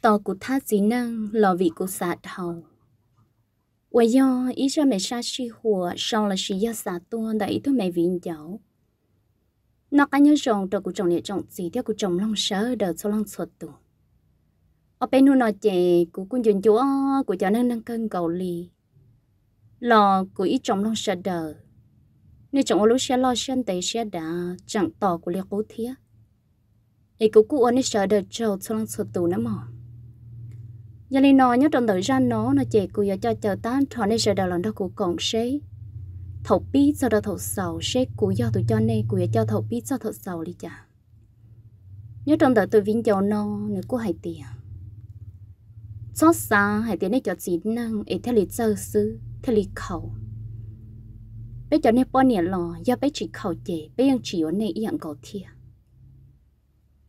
tò của tha dí năng lò vị của xạ thầu. Và do ý ra mẹ xa xì hùa sau là xì do xạ tua đã ý tôi mẹ vĩnh dấu. Nó cá nhớ rộng trò của chồng địa trọng gì theo của chồng long sớ đợt cho long sột tù. Ở bên nu nó chè của quân dân chúa của cho nên nâng cân cầu lì. Lò của ý chồng long sớ đợt. Nếu chồng trọng lúc sẽ lo xen tế sẽ đã chẳng tỏ của liệt cố thiết. Ý cụ cụ ổn sớ đợt trâu sau long sột tù nó mỏng giờ này nó nhớ trong đời ra nó nó chỉ cú giờ cho chờ tan thọ nên giờ đào lần đó cú còn xế thầu bí giờ đó thầu sầu xế cú giờ tụi cho nên cú giờ cho thầu bí giờ thầu sầu đi chả nhớ trong đời tôi vinh chầu nó nữa cú hay tiền xót xa hay tiền này cho chỉ năng ấy theo lý sơ sư theo lý khẩu bây giờ này bao nhiêu lò giờ bây chỉ khẩu chế bây giờ chỉ ở này ý hạng cầu thiệt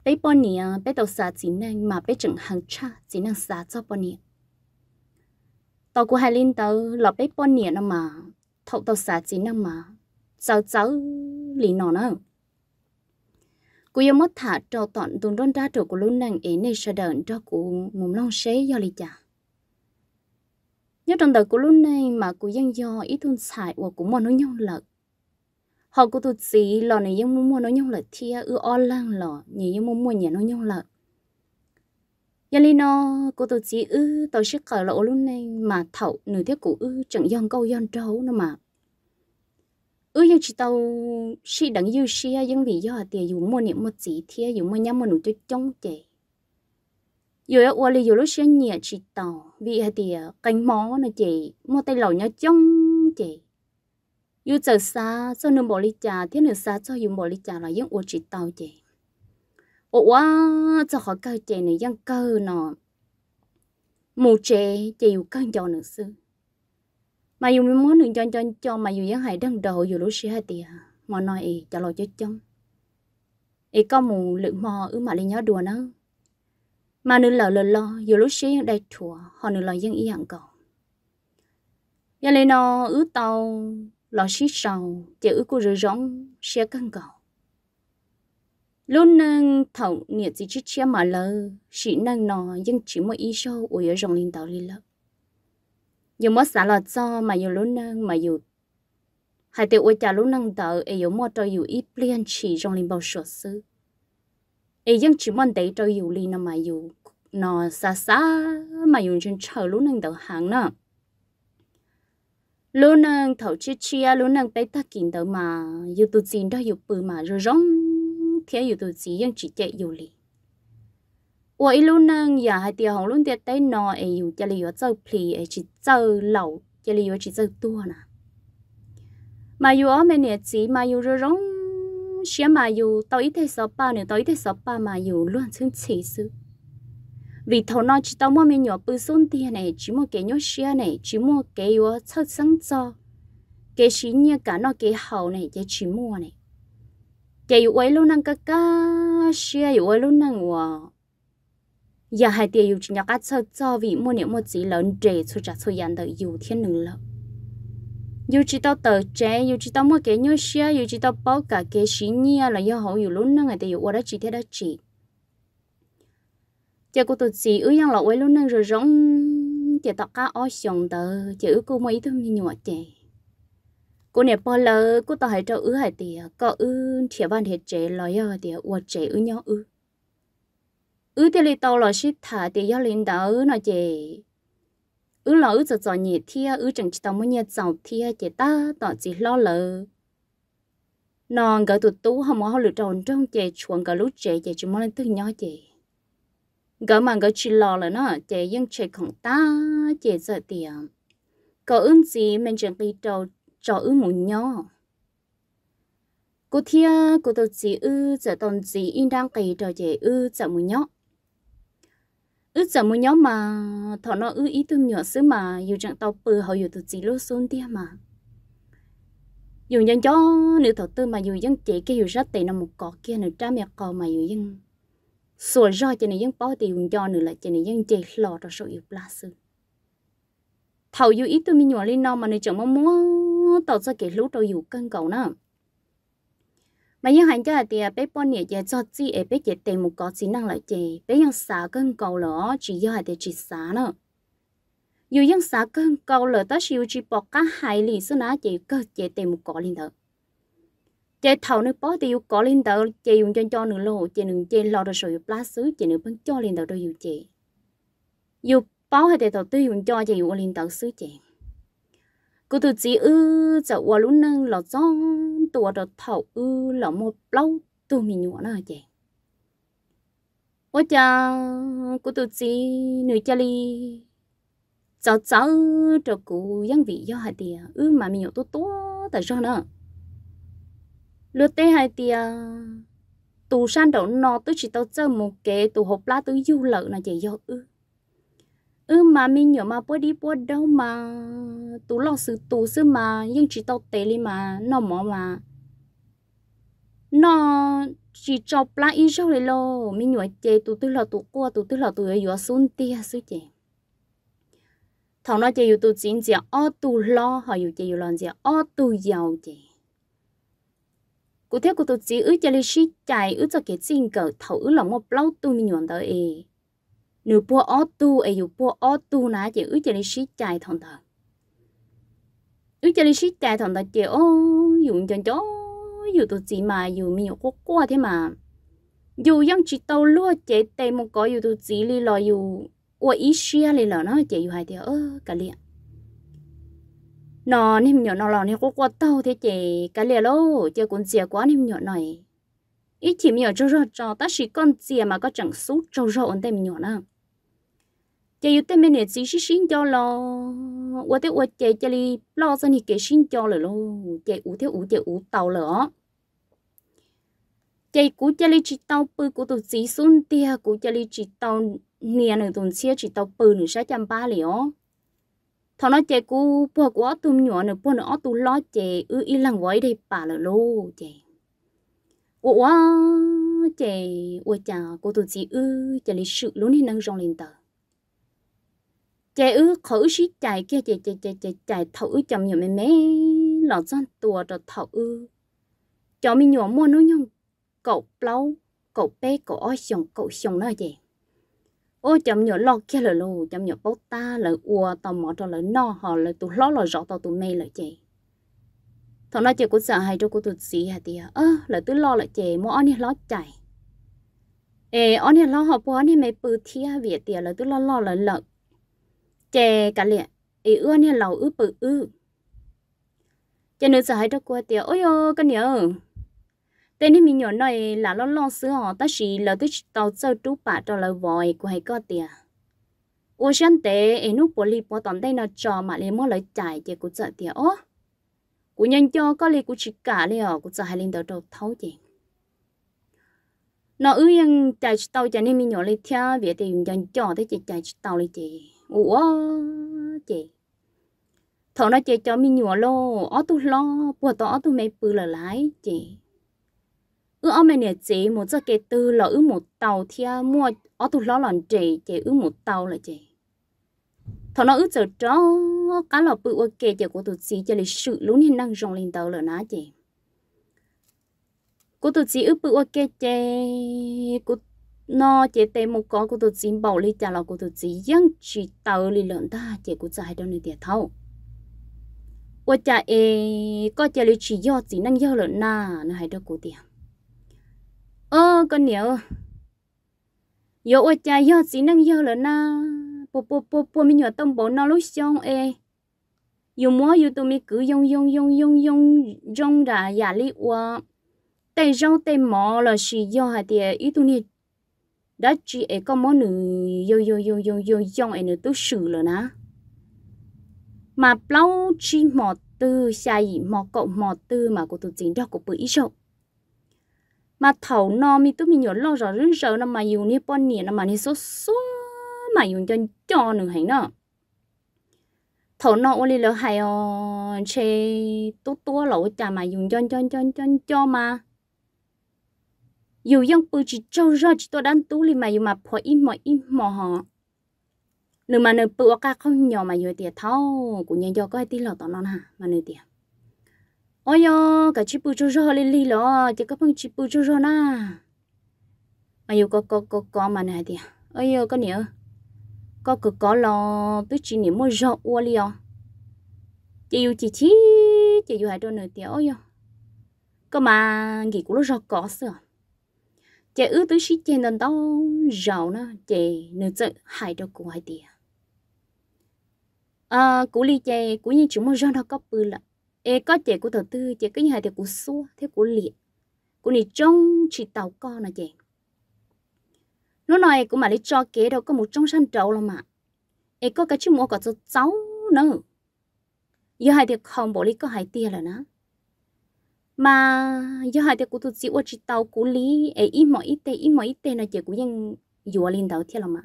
bé bọn nè bé đầu xa chỉ năng mà bé chừng hàng cha chỉ năng xa cho bọn nè tàu của hai linh tàu là bé bọn nè nó mà thâu tàu xa chỉ năng mà cháu cháu lì nó nữa cô yêu mất thả cho tọn tuần đón ra trò của luôn nàng ấy này sợ đợn cho cụ mồm long xế do lì chả nhớ trong đời của lúc này mà cụ dân do ý thôn xài của cũng mà nó nhau lợt họ cũng tụt gì lò này nhưng mua mua nó nhung là thia ư o lang lò nhỉ nhưng muốn mua nhà nó nhung là giờ li nó cô tụt gì ư tôi sẽ cởi lỗ luôn này mà thẩu nửa thiết cụ ư chẳng yon câu yon trâu nó mà ư nhưng chỉ tao si đẳng dư si nhưng vì do tiền dù mua niệm một gì thia dù mua nhắm mua nụ cho chống chảy dù ở ua li dù lúc xưa nhẹ chỉ tàu vì hạt tiền cánh mó nó chỉ mua tay lò nhá trong chỉ yêu giờ xa cho nên bỏ đi trà thế nữa xa cho dùng bỏ đi trà là những ô chỉ tàu chị ô quá cho họ cơ chị này dân cơ nọ mù chị chị yêu cân cho nữa sư mà dùng mình muốn được cho cho cho mà dùng dân hải đăng đầu dù lúc xưa thì mà nói ý trả lời cho chồng ý có mù lượng mò ư mà đi nhớ đùa nó mà nữ lỡ lỡ lo dù lúc xưa đây thua họ nữ lo dân ý hạng cầu giờ lên nó ứ tàu lo xí sầu chữ của rửa rõng xe căng cầu luôn nâng thầu nhiệt gì chiếc xe mà lơ chỉ nâng nò dân chỉ một ý sâu của ở rồng linh tàu đi lớp dù mất xả lọt do mà dù luôn nâng mà dù hai tiểu ôi trả luôn nâng tờ ấy dù mua cho dù ít liên chỉ rồng linh bao sổ sư ấy dân chỉ muốn đấy cho dù linh mà dù nò xa xa mà dù trên chờ luôn nâng tờ hàng nữa lúc nâng thầu chia chia lúc nâng bé ta kín đâu mà yêu tụt gì đó yêu bự mà rồi rong thế yêu tụt gì nhưng chỉ chạy yêu li ủa ít lúc nâng giờ dạ, hai tiêu hồng lúc tiêu tới nọ ấy yêu chỉ lì ở chơi plì ấy chỉ chơi lẩu chỉ lì ở chỉ chơi tua nè mà yêu ở bên này chỉ mà yêu rồi rong xem mà yêu tao ít thấy sáu ba nữa tao ít thấy sáu ba mà yêu luôn chân chỉ sự vì thầu nó chỉ tao mua mình nhỏ bự xuống tiền này chỉ mua cái nhốt xe này chỉ mua cái yếu sâu sáng cho cái xí như cả nó cái hậu này cái chỉ mua này cái yếu ấy luôn năng cái cá xe yếu ấy luôn năng hòa giờ hai tiền yếu chỉ nhặt cái sâu cho vì mua nếu một chỉ lớn trẻ số trả số nhận được yếu thiên nừng rồi. yếu chỉ tao tờ trẻ yếu chỉ tao mua cái nhốt xe yếu chỉ tao bao cả cái xí như là do hậu yếu luôn năng này thì yếu quá đó chỉ thế đó chỉ chợ cô tôi xí ứ yang lọ quay luôn nâng rồi rong chợ tọt cá ó sòng tờ chữ cô mấy thơm như nhọ chè cô nè bò lơ cô tao hãy cho ứ hãy tìa có ứ trẻ ban thiệt chè lò ở tìa uột chè ứ nhỏ ứ ứ tìa lì tàu lò xít thả tìa yo lên đó ứ nọ chè ứ lò ứ giọt giọt nhiệt thi ứ chẳng chỉ tao mới nhiệt giọt thi trẻ ta tỏ chỉ lo lờ nòn cái tụt tú không có họ lựa tròn trong chè chuồng cái lút chè trẻ chúng nó lên tức nhỏ chè gỡ mà gỡ chỉ lo là nó chạy nhưng chạy không ta chạy sợ tiền có ứng gì mình chẳng đi trâu cho ứng muốn nhau cô thia cô tôi chỉ ư giờ tồn gì in đang kỳ trò chạy ư giờ muốn nhau ư giờ muốn nhau mà thọ nó ư ý tôm nhỏ xứ mà dù chẳng tao bự họ dù tôi chỉ lô xuống tia mà dù nhân cho nếu thọ tư mà dù dân chạy cái dù rất tệ nó một cọ kia nữa cha mẹ cọ mà dù dân sủa rõ cho nên dân bao tiền cho nữa là cho nên dân chơi lò cho số yêu lá sư thầu yêu ít tôi mình nhỏ lên non mà nên chẳng mong muốn tạo ra cái lũ tao yêu cân cầu nữa mà những hành cho là thì bé bọn nhẹ cho chị ấy bé chị tìm một có kỹ năng lại chị bé dân xả cân cầu lỏ chỉ do hai thì chỉ xả nữa dù dân xả cân cầu lỏ ta siêu chỉ bỏ cả hai lì số ná chị cơ chị tìm một có lên thôi chế thầu nước bó tiêu có lên tờ chế dùng cho cho nửa lô chế nửa chế lo được sự lá xứ chế nửa bắn cho lên tờ đôi dù chế dù bó hay để tàu tư dùng cho chế dùng lên tờ xứ chế cứ từ chỉ ư chợ qua lúc nâng là do tụa được thầu ư là một lâu tụi mình nhụa nữa chế ôi cha cứ từ chỉ nửa cha li cháu cháu cho cụ dân vị do hạt tiền ư mà mình nhụa tốt tốt tại sao nữa lứa tê hay thì ờ, tù san đổ nó tôi chỉ tao chơi một cái tù hộp lá tôi du lợ là chỉ do ư ư mà mình nhỏ mà bữa đi bữa đâu mà tù lo sự tù sư mà nhưng chỉ tao tệ li mà nó mỏ mà nó chỉ chọc lá in sau này lo mình nhỏ chơi tù tư là tù qua tù tư là tù ở giữa xuống tia sư chị thằng nó chơi tù chín chị o tù lo họ dù chơi dù lo chị o tù giàu chị cụ thể của tôi chỉ ước cho lịch sử chạy ước cho cái chuyện cỡ thấu là một lâu tu mình nhận tới ấy nếu bua ó tu ấy dù bua ó tu nã chỉ ước cho lịch sử chạy thằng thằng ước cho lịch sử chạy thằng thằng chỉ ô dùng chân chó dù tôi chỉ mà dù mình quá quá thế mà dù dân chỉ tàu lúa chế tây một có dù tôi chỉ đi lò dù qua ý xia li lò nó chế dù hai thế ơ cả liền nó nêm nhỏ nó lò nêm có quá tàu thế chị cái lìa lô chơi con dìa quá nêm nhỏ này ít chỉ mình ở chỗ cho ta chỉ con dìa mà có chẳng số trâu rồi ổn tem nhỏ nữa chị yêu tem mình chỉ xin xin cho lo qua thế qua chơi chơi đi lo ra thì cái xin cho rồi luôn chơi ủ thế ủ chơi ủ tàu lửa chơi cú chơi đi chỉ tàu bự của tụi chị xuống tia cú chơi đi chỉ tàu nia nữa tụi chị chỉ tàu bự nữa sáu trăm ba liều thằng nó chè cú bò của tụm nhỏ nữa bò nữa tụm lo chè ư ừ, y lăng với đây bà lỡ lô chè ủa chè ủa chả cô tụi chỉ ư ừ, chè lịch sự luôn thì năng rong lên tờ chè ư khẩu sĩ chạy kia chè chè chè chè chạy thầu ư ừ, chậm nhiều mẹ mẹ lọ gian tua rồi thầu ư cho mình nhỏ mua nó nhung cậu plau cậu bé cậu oi xiong cậu xiong nữa chè ôi chậm nhớ lo kia là lù chậm nhớ bốc ta là ua tò mò cho là no họ là tụ lo là rõ tao tụ mê là chè thằng nói chị cũng sợ hay cho cô tụt xí hả tía ơ là tụ lo là chè mua anh lo chạy ê anh lo họ của anh mày bự thia việt tía là tụ lo lo là lợn chè cả liệt ý ưa anh lẩu ư bự ư chị nữ sợ hay cho cô tía ôi ôi cái nhớ tên mình nhỏ này là lo lo sữa họ ta chỉ là tích tàu sơ trú bả cho lời vòi của hai con tiền ô chân tế ấy nút bò lì bò tầm đây nó cho mà lấy mua lời chạy chị cũng sợ tiền ó của nhân cho có li của chị cả lì ở của sợ hai linh đầu đầu thấu chị nó ư yên chạy tàu chạy nên mình nhỏ lấy theo về thì nhân cho thấy chị chạy tàu lấy chị ủa chị thọ nó chạy cho mình nhỏ lô ó tu lo bùa tỏ tu mấy bự là lái chị ư ông mình chị một cái từ là ư một tàu thì mua ở tụ lo lòn chị chị ư một tàu là chị thằng nó ư giờ đó cá lò bự ok chị của tụi chị chị là sự luôn hiện năng rong lên tàu là ná chị của tụi chị ư bự ok chị của nó chị tê một con của tụi chị bảo đi trả lò của tụi chị dân chỉ tàu đi lợn ta chị của chạy đâu này tiệt thâu và chả có chả lý chỉ do chỉ năng do lợn na nó hay của tiền ơ ờ, con nhiều yo ôi cha yo chỉ năng yo là na po po po po mi nhỏ tông bộ nó lúc xong e yo mua yo tụi mi cứ yong yong yong yong yong yong ra ya li wa tay rong tay mò là xì yo hả tiệt ý tụi ni đã chỉ e có món nữ yo yo yo yo yo yong e nữ tu sử là na mà plau chi mò tư xa gì mò cậu mò tư mà của tụi chính đó của bự ý rộng mà thầu no mi tu mi nhỏ lo rõ rừng rỡ nằm mà dùng ni bọn nè nằm mà ni số số mà dùng cho cho nữa hay nó thầu no ô lì lỡ hay ờ chê tu tu lỗ chả mà dùng cho cho cho cho cho mà dù dân bự chỉ trâu rơ chỉ tôi đang tu lì mà dù mà phò im mò im mò họ nếu mà nếu bự ca không nhỏ mà dù tiệt thâu cũng nhân do có tí lò tỏ non hả mà nếu tiệt ôi yo cả chị bù cho cho lên li lo chỉ có phong chị bù cho cho na mà yêu có có có có mà này thì ôi yo có nhiều có có có lo tôi chỉ niệm mua rau ua li à chỉ yêu chị chi chỉ yêu hai đôi nửa tiếng ôi yo có mà nghỉ cũng rau có sữa chỉ ư tôi chỉ trên đàn tao rau nó chỉ nửa chợ hai đôi cũng hai tiếng à cú li chị cú như chúng mua rau nó có bự lắm e có chị của thầu tư chị cái như hai thì của xua thế của liệt của này trông chỉ tàu con là chị nó nói cũng mà lấy cho kế đâu có một trong sân trậu là mà e có cái chiếc mua có cho cháu nữa giờ hai thì không bỏ đi có hai tia là nó mà giờ hai thì của tôi chịu chỉ tàu của lý e ít mọi ít tê ít mọi ít tê là chị cũng ยัง dùa lên đầu thiệt là mà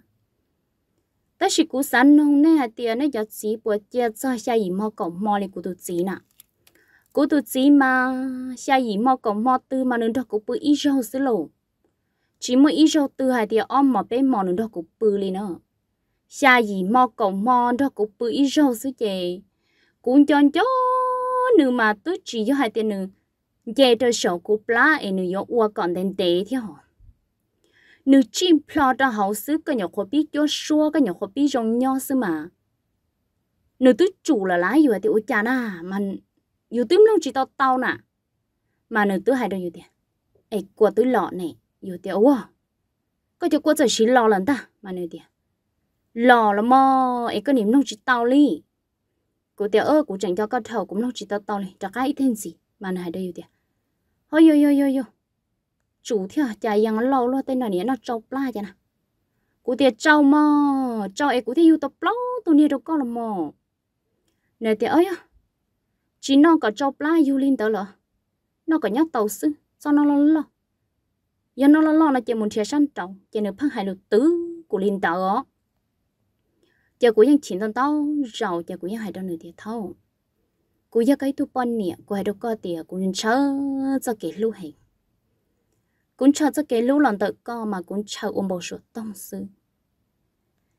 Tất chỉ của sẵn nông nè hai tia nó giờ chỉ bữa chia cho hai gì mà còn mò lên của tôi chỉ nè cô tu chỉ mà xa gì mò còn mò tư mà nương đó cổ bự ít rau xí lộ chỉ mới ít rau tư hai thì om mà bé mò nương đó cổ bự lên nữa xa gì mò còn mò đó cổ bự ít rau xí chè cũng chọn chó nương mà tu chỉ cho hai tiền nương về tới sổ cổ plá em nương yếu uo còn đến tế thì họ nương chim plo đó hậu xứ cái nhỏ khó biết cho xua cái nhỏ khó biết rong nho xứ mà nương tu chủ là lái rồi thì ô cha na mà yêu tím luôn chỉ tao tao nè mà nữ tứ hai đâu yếu tiền ấy của tứ lọ này yêu tiền quá à? có thể qua giờ xí lọ lần ta mà nữ tiền lọ là mò ấy có niệm luôn chỉ tao li cô tiền ơ cũng chẳng cho con thầu cũng luôn chỉ tao tao li cho cái ít thêm gì mà nữ hai đâu yếu tiền ôi yo yo yo yo chủ thiệt chả yang lọ luôn tên là nè nó trâu pla chả nè cô tiền trâu mò trâu ấy cũng thấy yêu tập lâu tụi nè đâu có là mò nè tiền ơi chỉ nó có cho plá yêu linh tớ lợ nó có nhóc tàu sư sao nó lo lo giờ nó lo lo là chỉ muốn chia săn trọng chỉ nửa phăng hai lượt tứ của linh tớ đó giờ của những chuyện tao giàu giờ của những hai đôi nửa thiệt thâu cú giờ cái tu pon nè của hai đầu co tiền cũng chờ cho cái lưu hình cũng chờ cho cái lưu lòng tự co mà cũng chờ ôm bầu sữa tông sư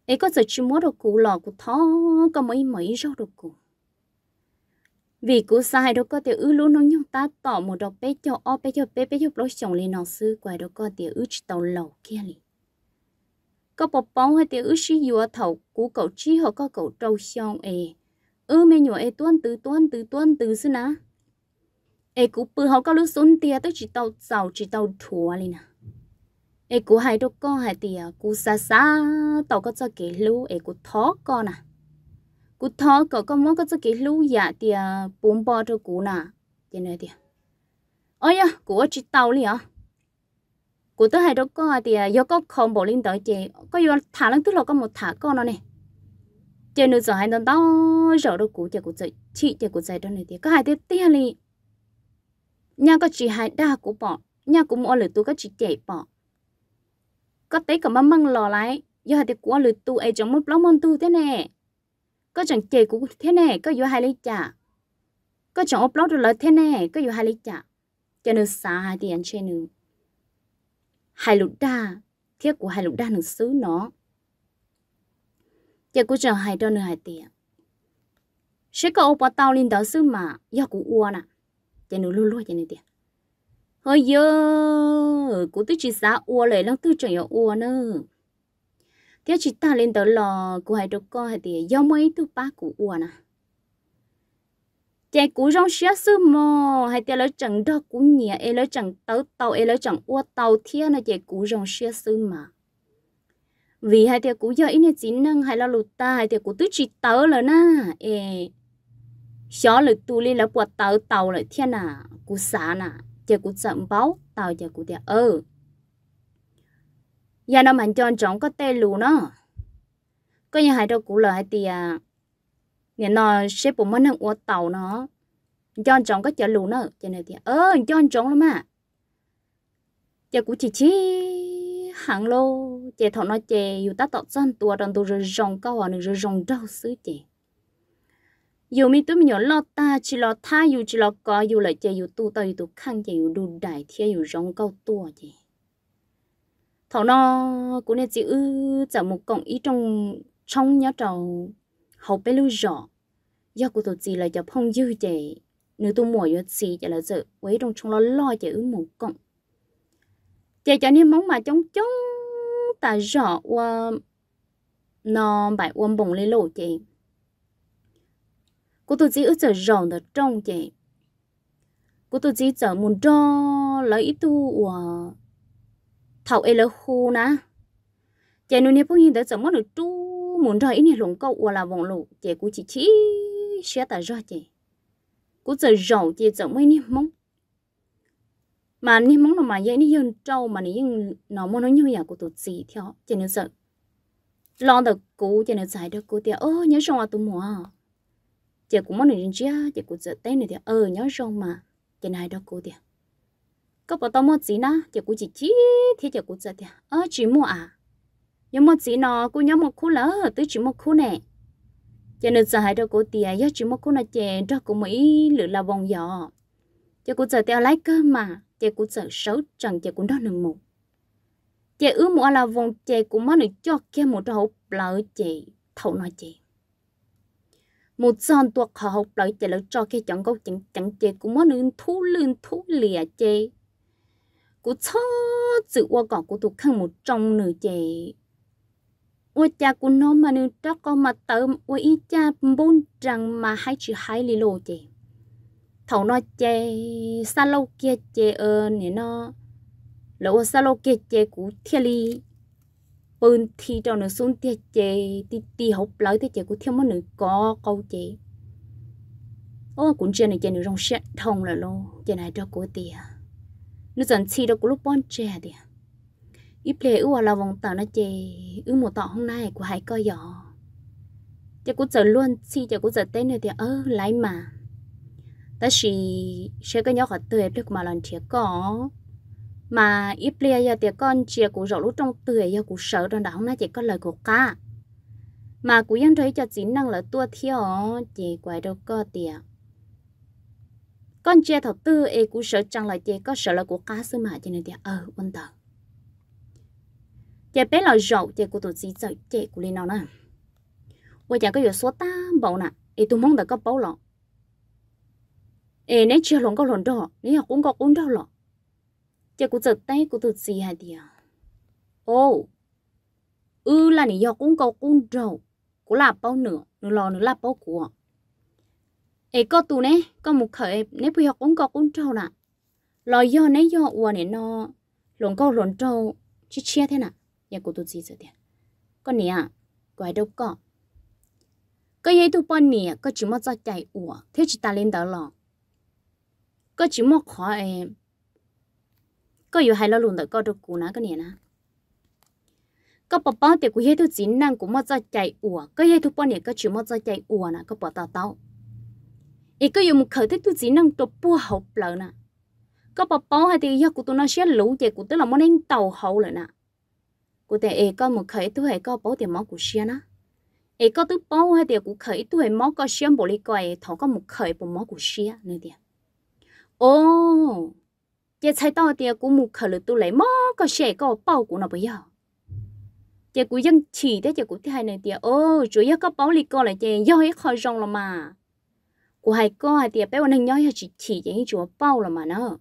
ấy có giờ chỉ muốn được cũ lò của thó có mấy mấy rau được cũ vì cú sai đó có tiểu ư lú nó nhau ta tỏ một đọc bé cho o bé cho bé bé cho lối chồng lên nó sư quay đó có tiểu ư tàu lầu kia li có bọc bóng hay tiểu ư sĩ dùa thầu cú cậu chi họ có cậu trâu xong ê ư mẹ nhỏ ê tuân từ tuân từ tuân từ sư ná ê cú bự họ có lú xuống tia tới chỉ tàu giàu chỉ tàu thua à li nè ê cú hai đó có hai tia à, cú xa xa tàu có cho kể lú ê cú thó con à cú thọ có có món có cho cái lũ dạ thì bún bò cho cú nà thế này thì ôi ya cú ở trên tàu đi à cú tới hai đó có à thì do có không bỏ lên tới chơi, có do thả lên tức là có một thả con nó này chị nữ giờ hai đón đó rồi đâu cú chơi cú chị chị chơi cú chị đó này thì có hai đứa tia đi nhà có chị hai đa cú bỏ nhà cũng mua lửa tu có chị chạy bỏ có tới cả mắm măng lò lại do hai đứa cú lửa tu ấy trong một lóng mông tu thế này có chẳng chè cũng thế này có vô hai lý chả có chẳng upload được là thế này có vô hai lý chả cho nên xa hai tiền trên nữa hai lục đa thiết của hai lục đa nữa xứ nó giờ cũng chẳng hai đôi nữa hai tiền sẽ có ông bà tao lên đó xứ mà do cũng ua nè cho nên luôn luôn cho nên tiền hơi dơ cũng tức chỉ xa ua lại lăng tư chẳng yêu ua nữa thế chỉ ta lên tới lò của hai đứa con hay thì do mấy thứ ba của uo nè chạy cú trong xe sư mò hay thì lấy chẳng đó cú nhỉ ấy lấy chẳng tàu tàu ấy lấy chẳng uo tàu thiên là chạy cú trong xe sư mà vì hai thì cú giờ ít nhất chỉ năng hay là lụt ta hai thì cú tứ chỉ tới rồi na ê xó lụt tu lên là quạt tàu tàu lại thiên à cú xả nè, chạy cú chậm báo tàu chạy cú tiệt ơ giờ dạ, nó mình chọn chọn có tê lù nó có như hai đâu cũ lại thì à nhà nó sẽ bụng mất năng uống tàu nó chọn chọn có chở lù nó cho nên thì ơ chọn chọn lắm à giờ cũng chỉ chi hàng lô chè thọ nó chè dù ta tọt san tua đòn tu rồi rồng cao hòa nữa rồi rồng đau xứ chè dù mi tôi mình nhỏ lo ta chỉ lo tha dù chỉ lo có dù lại chè dù tu tao dù tu khăn chè dù đủ đại thiên dù rồng cao tua chè thảo nó cũng nên chỉ ư chả một cộng ý trong trong nhớ trầu hậu bé lưu rõ do của tổ chị là cho phong dư chị nếu tôi mua cho chị chỉ là dự quấy trong trong lo lo chị một cộng chị cho nên móng mà trong trong ta rõ qua nó bài uom bồng lên lỗ chị cô tôi chỉ ở chở rõ ở trong chị cô tôi chỉ chở muốn cho lấy tu của thầu ấy là khu na chạy nuôi nếp như đó chẳng mất được chú muốn rồi ini lồng câu hoặc là vòng lụ chạy cú chỉ chỉ sẽ ta rồi chạy cú giờ giàu chạy chẳng mấy nếp mong mà nếp mong là mà vậy nếp dân trâu mà nếp dân nó muốn nói như vậy của tụt gì theo chạy nuôi sợ lo được cú chạy nuôi giải được cú thì ơ nhớ xong là tôi mua, chạy cũng mất được riêng chia chạy cú giờ tết này thì ơ nhớ xong mà chạy này đó cú thì có bảo tao mua gì na thì cũng chỉ chỉ thì thì cũng giật ờ chỉ mua à nhớ mua gì nó cũng nhớ một khu lỡ tôi chỉ một khu nè cho nên giờ hai đâu cô tiề nhớ chỉ một khu là chè đó cũng mấy lựa là vòng giò chè cũng giờ theo lái cơ mà chè cũng giờ xấu chẳng chè cũng đó nương một chè ước mua là vòng chè cũng mất được cho kia một hộp lỡ chè thầu nói chè một giòn tuột họ hộp lỡ chè lỡ cho kia chẳng câu chẳng chẳng chè cũng mất được thú lươn thú lìa chè cú cho sự qua cỏ của tụ khăn một trong nửa chè ôi cha của nó mà nửa đó có mà tớm ôi cha bốn rằng mà hai chữ hai lì lô chè thầu nó chè xa lâu kia chè ơ nè nó lỗ xa lâu kia chè của thiên ly bơn thì cho nó xuống tiệt chè thì thì học lấy tiệt chè của thiên mất nữ có câu chè ô cũng chơi này chè nữ rong sẽ thông là lô chè này cho của tiền nó dần chi đâu có lúc bón chè đi ít lệ ưu là vòng tàu nó chè ưu một tọ hôm nay của hải coi giỏ cho cũng giờ luôn chi cho cũng giờ tên này thì ơ lấy mà ta chỉ sẽ cái nhỏ khỏi tuổi được mà lần thiệt có mà ít lệ giờ thì con chè của rõ lúc trong tuổi giờ của sợ rằng đó hôm nay chỉ có lời của ca mà thấy cho chính năng là tua thiếu chỉ quay đâu có tiền con chia thọ tư ấy cũng sợ chẳng lại chị có sợ là của cá sư mà cho nên thì ờ quân vâng tờ chị bé là rậu chị của tổ chức sợ chị của lên nó nè ôi chả có giờ số ta bảo nè ấy tôi mong đã có bảo lọ ấy nếu chưa lòng có lòng đó nếu cũng có cũng đâu lọ chị của giật tay của tổ chức hả thì ô ư là nếu cũng có cũng đâu cũng là bao nữa nửa lò nửa là bao của เอก็ตูเน่ก็มุขเขยเนปุยหกองก็กุ้นเจ้าน่ะลอยย่อเนย่ออัวเนี่ยนอหลงก็หลนเจ้าชิเชียเท่น่ะอย่ากูตูจีเสียเดียก็เนี่ยกวยดกก็ก็ยัยตูปอนเนี่ยก็จิมอจักใจอัวเทจิตาเลนเดอหลอกก็จิมอขอเอก็อยู่ให้เราหลุนแต่ก็ดกูนะก็เนี่ยนะก็ปะป้าแต่กูยัยตูจีนนั่งกูมอจักใจอัวก็ยัยตูปอนเนี่ยก็จิมอจักใจอัวนะก็ปะตาเต้า ít có dùng một khởi thế tôi chỉ năng tập bua hậu lợ nè có bà bó hay thì do của tôi nói sẽ lũ về của tôi là món ăn tàu hậu lợ nè của tôi ít có một khởi tôi hay có bó thì món của xe nè ít có tôi bó hay thì của khởi tôi hay món có xe bộ lý coi thọ có một khởi bộ món của xe nữa đi ô chị thấy tao thì của một khởi là tôi lấy món có xe có bao của nó bây giờ chị của dân chỉ thế chị của thứ hai này thì ô chủ yếu có bó lý coi là chị do hết khỏi rong là mà của hai cô hai tiệp bé bọn hình nhói chỉ chỉ chỉ chúa bao là mà nó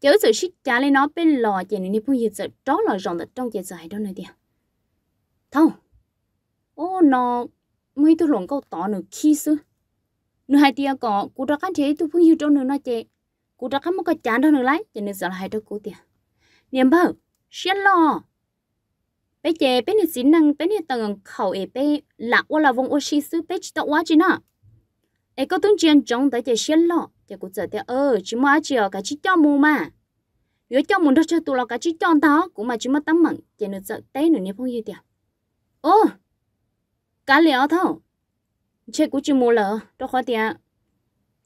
chớ sự xích trả lên nó bên lò chỉ nên đi phun nhiệt sự đó là rộng tật trong chỉ dài đó này tiệp thâu ô nó mấy tôi lộn câu tỏ nửa khi xưa nửa hai tiệp có cô đã cán chế tôi phun nhiệt trong nửa nó chè cô đã cán một cái chán đó nửa lái cho nên giờ là hai đứa cô tiệp niềm bao, xiên lò bé chè bé này xí năng bé này tầng khẩu ấy bé lạc qua là vùng ô xứ bé chỉ tao quá chứ nào ai có tuấn chiến trong tới chơi xuyên lọ chơi cũng giờ theo ơi chỉ mua chiều cả chỉ cho mua mà vừa cho muốn đó cho tụi nó cả chỉ cho đó cũng mà chỉ mất tấm mận chơi nữa giờ té nữa nếu không gì tiệt, ô cá liều thôi chơi cũng chỉ mua lợ đâu khó tiệt,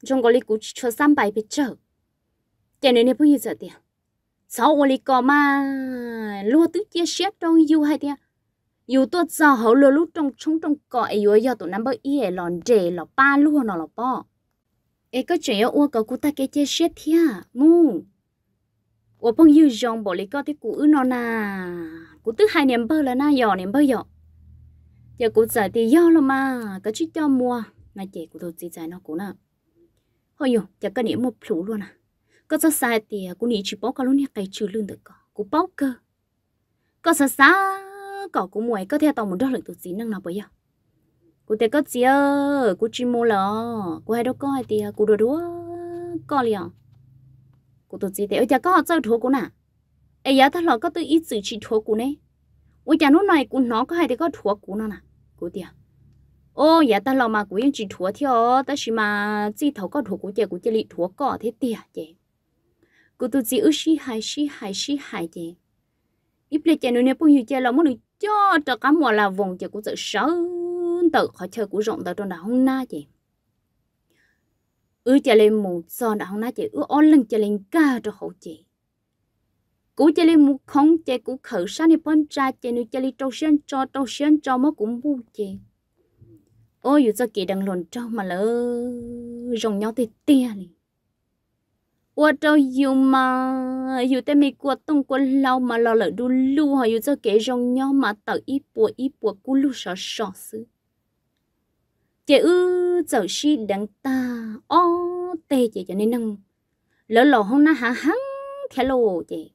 trong cái cũng cho sắm bài bị chớ, chơi nữa nếu không gì giờ tiền sau cái có mà luôn tứ chia xét đâu yêu hay tiệt yêu tôi do hậu lô lúc trong chúng trong cọ yếu do tụ năm bơ y lòn rể lò ba lúa nó lò bò e có chuyện yếu uo có cú ta cái chết chết thia mu uo phong yêu dòng bỏ lấy có cái cụ ư nó na, cụ thứ hai niệm bơ là na giò niệm bơ giò giờ cụ giải thì do lo mà có chút cho mua mà chị cú tôi chỉ giải nó cụ nè thôi yo giờ cái niệm một phủ luôn à có sao sai thì cụ niệm chỉ bóc cái luôn nha cái chữ lương được có cú bóc cơ có sao sai cỏ của mùi có theo tàu một đôi lực tổ gì năng nào bây giờ cô tê có gì ơ cô chỉ mua lò cô hai đâu coi thì tia cô đồ đúa có liền cô tổ gì tê ôi chả có họ chơi thua cô nà ấy giờ thằng lò có tự ít sự chỉ thua cô nè ôi chả lúc này cô nó có hai thì có thua cô nà nà cô tia ô giờ thằng lò mà cô yên chỉ thua theo ta chỉ mà chỉ thấu có thua cô chả cô chỉ lì thua cỏ thế tia chị cô tổ gì ư shi hai shi hai shi hai chị ít lệ chè nụ bông nhiều chè là muốn được cho cho cá mùa là vùng chè của sự sớm tự khỏi chơi của rộng tới trong đảo hôm nay chị ư chè lên một son đảo hôm nay chị ư ở lên chè lên ca cho hậu chị cú chè lên một không chè cú khử sáng đi bông ra chè nuôi chè lên trâu xuyên cho trâu xuyên cho mới cũng bu chị ôi dù cho kỳ đằng lồn trâu mà lỡ rồng nhau thì tiền. 我都有嘛，有的美国东国老嘛，老了都路哈，有这给容鸟嘛，到一波一波咕噜少少事。chị ư giờ si đặng ta o tê chị cho nên nâng lỡ lò hông na há hăng khé lô chị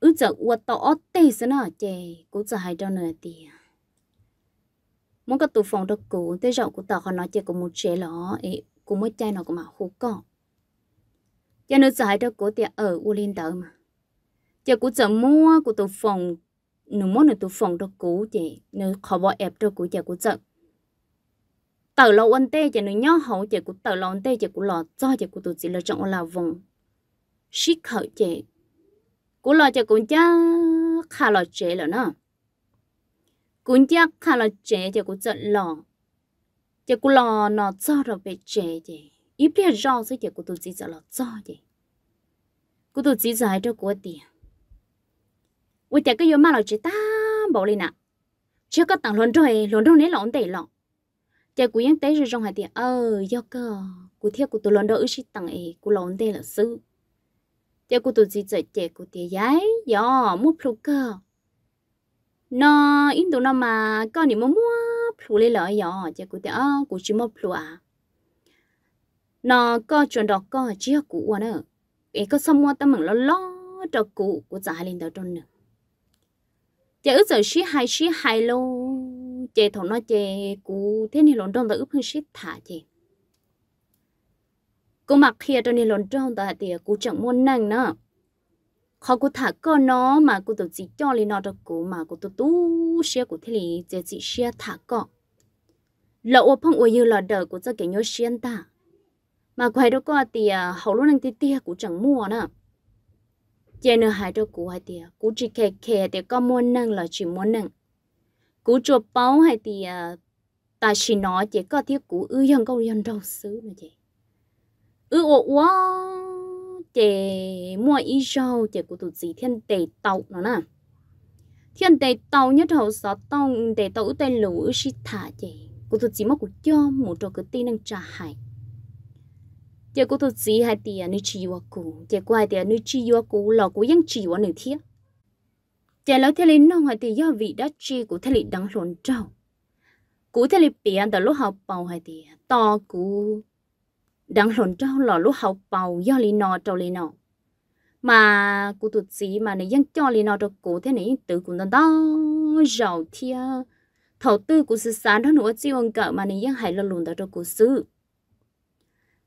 ư giờ tỏ o tê sơ nọ chị cũng giờ hai đâu nửa tì muốn có tụ phòng đâu cụ tới rộng của tỏ họ nói chị cũng một trẻ lọ ấy cũng mới chai nó cũng mà hú cọ cho nên sợ đó của tiệt ở u linh tờ mà giờ cũng sợ mua của tổ phòng nó mua nó tổ phòng đó cũ chị nó khó bỏ ép đó cũ giờ cũng sợ tờ lâu ăn tê chị nó nhớ hậu chị cũng tờ lâu ăn tê chị cũng lọt do chị cũng tổ chỉ là chọn là vùng shit khởi chị cũng lo chị cũng cha khá là chị là nó cũng cha khá là chị chị cũng sợ lọ chị cũng lo nó cho rồi về chị chị ít biết rõ sẽ chỉ của tôi chỉ giờ là cho gì của tôi chỉ giờ cho của tiền ủa tại cái gì mà lại chỉ ta bỏ đi nè, chưa có tặng luôn rồi luôn đâu nấy ổn để lắm, chạy của yên thấy rồi trong hai tiền ờ do cơ của thiếu của tôi luôn đó ít tặng ấy của ổn để là sư chạy của tôi chỉ giờ chạy của tiền giấy do mua plu cơ nó in tụi nó mà con đi mua mua phụ lên lợi do chạy của tiền ờ của chỉ mua plu à nó có chuyện đó có chia cũ quá nữa ấy có xong mua ta mừng lo lo cho cũ của giá lên đầu trôn nữa chả ước giờ xí hai xí hai lô chè thằng nó chè cũ thế này lộn trôn ta ước hơn xí thả chè cô mặc kia cho này lộn trôn ta thì cũ chẳng muốn năng nữa khó cũ thả cơ nó mà cũ tự chỉ cho lên nó cho cũ mà cũ tự tu xia của thế này chè chỉ xia thả cơ lỡ ô phong ô như là đời của cho cái nhớ xuyên ta mà quay đó có thì hầu luôn đang tít tia cũng chẳng mua nữa, giờ nữa hai đó cũng hay thì cũng chỉ kẹt kẹt thì có mua năng là chỉ mua năng cũng cho bao hay thì ta chỉ nói chỉ có thiết cũng ư dân câu dân đâu xứ nữa chị ư ồ quá chị mua ít rau chị cũng tụt gì thiên tề tàu nó nè thiên tề tàu nhất hậu sáu tàu tề tàu tên lũ ư xí thả chị cũng tụt gì mà cũng cho một trò cứ tin năng trả hại chỉ có tôi gì hai tỷ nữ chi hoa cũ chỉ cô hai tỷ nữ chỉ hoa cũ lò cô vẫn chỉ hoa nữ thiết chỉ lão thế lên nông hai tỷ do vị đã chi của thế lịch đang lộn trâu cũ thế lịch biển từ lúc học bầu hai tỷ to cũ đang lộn trâu lò lúc học bầu do lý nọ trâu lý nọ mà cú thuật gì mà này vẫn cho lý nọ trâu cũ thế này tự cũng đang đó giàu thiệt thầu tư của sự sáng đó nữa chỉ ông cỡ mà này vẫn hay là lùn đó trâu cũ xứ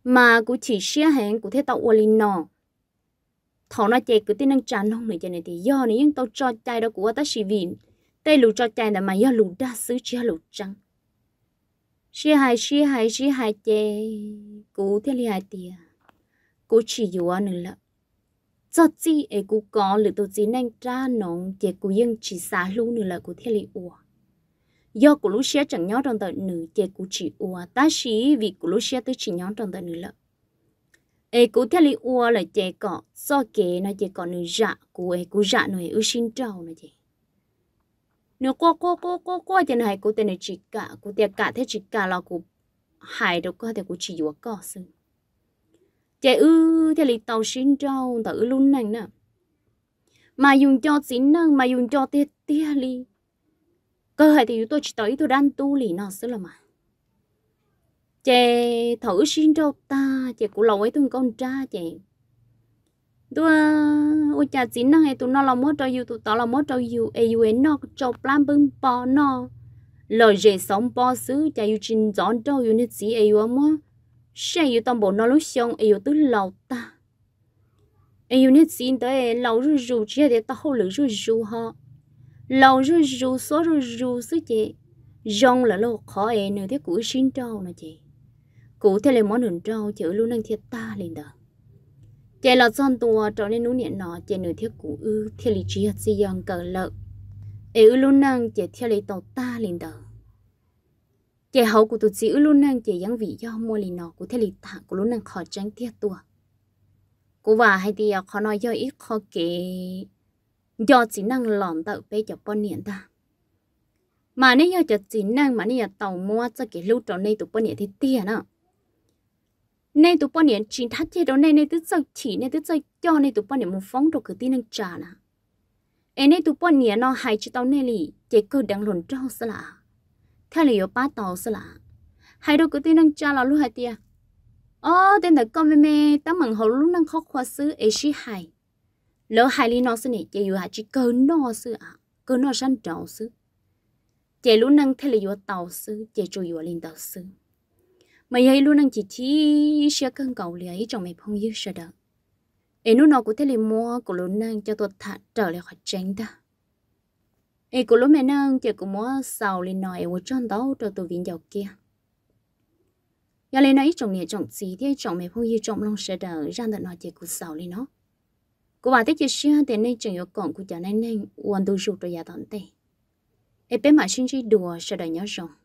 mà cũng chỉ xia hẹn của thế tàu ua linh nọ thọ nó chạy cứ tin năng tràn không này cho này thì do này nhưng tàu cho chạy đó của ta chỉ vì tê lù cho chạy là mà do lù đa xứ chia lù trắng xia hai xia hai xia hai chê cú thế li hai tia cú chỉ dù anh là cho chi ấy cú có lựa tàu chí năng tra nóng chê cú yên chỉ xá lù nữa là cú thế li uổng do cụ lúc xưa chẳng nhớ trong tờ nữ chế cụ chỉ ua ta xí vì cụ lúc xưa tôi chỉ nhớ trong tờ nữ lợ ê cụ theo lý ua là chế cọ so kế nó chế cọ nữ dạ cụ ê cụ dạ nó ư xin trâu nó chế nếu cô cô cô cô cô thì này cụ tên chỉ cả cụ tiền cả thế chỉ cả là cụ hại đâu có thể cụ chỉ ua cọ sư chế ư theo lý tàu xin trâu tờ ư luôn nành nè mà dùng cho xin năng mà dùng cho tiết tiết lý cơ hội thì tôi chỉ tới tôi đang tu lì nó xứ là mà chè thử xin cho ta chè của lâu ấy tôi con cha chè tôi ôi cha chín năng ấy tôi nó là mất cho yêu tôi tao là mất cho yêu ấy yêu nó cho plan bưng bò nó lời dễ sống bò xứ chè yêu chín giòn cho yêu nít gì ấy yêu mất sẽ yêu toàn bộ nó lúc xong ấy yêu tứ lâu ta ấy yêu nít gì tới lâu rồi rủ chỉ để tao hậu lử rủ rủ họ lâu rồi rù số rồi rù số chị rong là lâu khó e nữa thế cũ xin trâu nè chị cũ thế là món hưởng trâu chữ luôn đang thiệt ta lên đó chị là son tua trở nên núi niệm nọ chị nửa thiết cũ ư thiết lý trí hạt si dòng cờ lợ e ư luôn năng chị thiết lý tàu ta lên đó chị hậu của tụi chị ư luôn năng chị giang vị do mua liền nọ của thiết lý tạ của luôn năng khó tránh thiết tua cũ và hai thì à, khó nói do ít khó kể ยอดจีนังหลอนเต๋อเปจักปนเนียนตามาเนี่ยยอดจะจีนังมาเนี่ยเต่ามัวจะเกลืูตรงในตุปนเนียนที่เตี้ยนะในตุปนเนียนจีนทัดเจดในในตุ๊จใจฉีในตุ๊ดใจจอในตุปนเนียนมุ่งฟ้องตกคือตีนังจานะเอในตุปนเนียนนอหายจชเต่าเนลี่เจก็ดังหล่นจ้าสละแค่เลยโยป้าเต่าสละหายดอกคือตีนังจาเราลูกหายเตี้ยอ๋อเดินแต่ก็ไม่แม์ตั้งมังหัวลุกนั่งข้อควาซื้อเอชีิหาย lỡ hai ly nó xí này chạy vô hả chỉ cơ nó xứ à cơ nó răn trầu xứ chạy luôn năng thế là vô tàu xứ chạy trôi vô lên tàu xứ mày ấy luôn năng chỉ chỉ xe cân cầu lấy trong mấy phong yêu sợ đợt ấy lúc nào cũng thế là mua của luôn năng cho tôi thả trở lại khỏi tránh ta ấy của lúc mẹ năng chạy cũng mua sầu lên nói ở trong tàu cho tôi viện giàu kia giờ lên nói trong nhà trong gì thế trong mấy phong yêu trong lòng sợ đợt ra tận nói chạy cũng sầu lên nó cô bà thích chơi xưa thì nên chẳng yêu còn của chợ nên nên uống đồ rượu rồi giả dạ tận tệ em bé mà sinh chơi đùa sẽ đời nhớ rồng